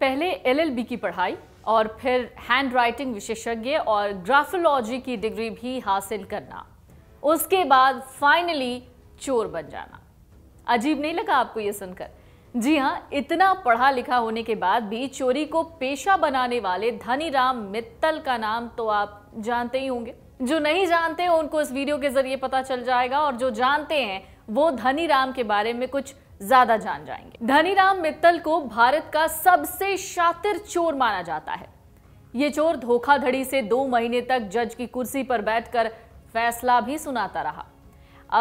पहले एलएलबी की पढ़ाई और फिर हैंड राइटिंग विशेषज्ञ और ग्राफोलॉजी की डिग्री भी हासिल करना उसके बाद फाइनली चोर बन जाना अजीब नहीं लगा आपको यह सुनकर जी हाँ इतना पढ़ा लिखा होने के बाद भी चोरी को पेशा बनाने वाले धनी राम मित्तल का नाम तो आप जानते ही होंगे जो नहीं जानते उनको इस वीडियो के जरिए पता चल जाएगा और जो जानते हैं वो राम के बारे में कुछ ज्यादा जान जाएंगे धनीराम मित्तल को भारत का सबसे शातिर चोर माना जाता है ये चोर धोखाधड़ी से दो महीने तक जज की कुर्सी पर बैठकर फैसला भी सुनाता रहा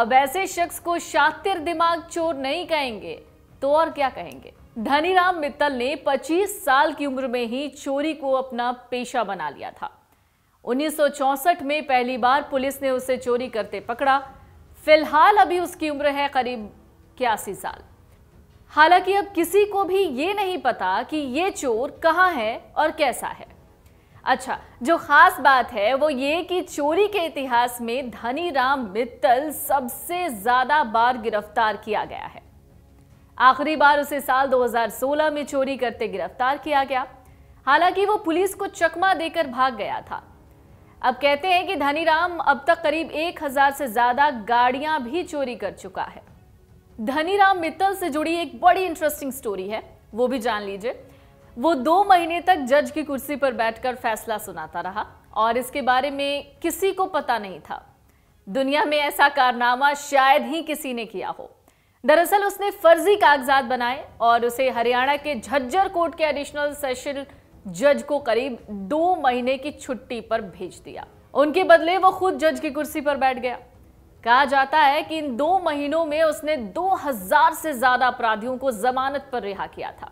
अब ऐसे शख्स को शातिर दिमाग चोर नहीं कहेंगे तो और क्या कहेंगे धनीराम मित्तल ने 25 साल की उम्र में ही चोरी को अपना पेशा बना लिया था 1964 में पहली बार पुलिस ने उसे चोरी करते पकड़ा फिलहाल अभी उसकी उम्र है करीब इक्यासी साल हालांकि अब किसी को भी ये नहीं पता कि ये चोर कहाँ है और कैसा है अच्छा जो खास बात है वो ये कि चोरी के इतिहास में धनी राम मित्तल सबसे ज्यादा बार गिरफ्तार किया गया है आखिरी बार उसे साल 2016 में चोरी करते गिरफ्तार किया गया हालांकि वो पुलिस को चकमा देकर भाग गया था अब कहते हैं कि धनीराम अब तक करीब 1000 से ज्यादा गाड़ियां भी चोरी कर चुका है धनीराम मित्तल से जुड़ी एक बड़ी इंटरेस्टिंग स्टोरी है वो भी जान लीजिए वो दो महीने तक जज की कुर्सी पर बैठकर फैसला सुनाता रहा और इसके बारे में किसी को पता नहीं था दुनिया में ऐसा कारनामा शायद ही किसी ने किया हो दरअसल उसने फर्जी कागजात बनाए और उसे हरियाणा के झज्जर कोर्ट के एडिशनल सेशन जज को करीब दो महीने की छुट्टी पर भेज दिया उनके बदले वो खुद जज की कुर्सी पर बैठ गया कहा जाता है कि इन दो महीनों में उसने 2000 से ज्यादा अपराधियों को जमानत पर रिहा किया था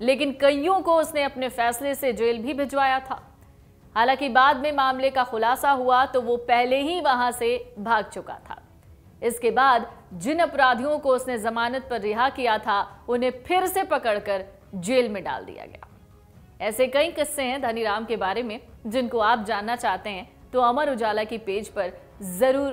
लेकिन कईयों को उसने अपने फैसले से जेल भी भिजवाया था हालांकि बाद में मामले का खुलासा हुआ तो वो पहले ही वहां से भाग चुका था इसके बाद जिन अपराधियों को उसने जमानत पर रिहा किया था उन्हें फिर से पकड़कर जेल में डाल दिया गया ऐसे कई किस्से हैं धनीराम के बारे में जिनको आप जानना चाहते हैं तो अमर उजाला की पेज पर जरूर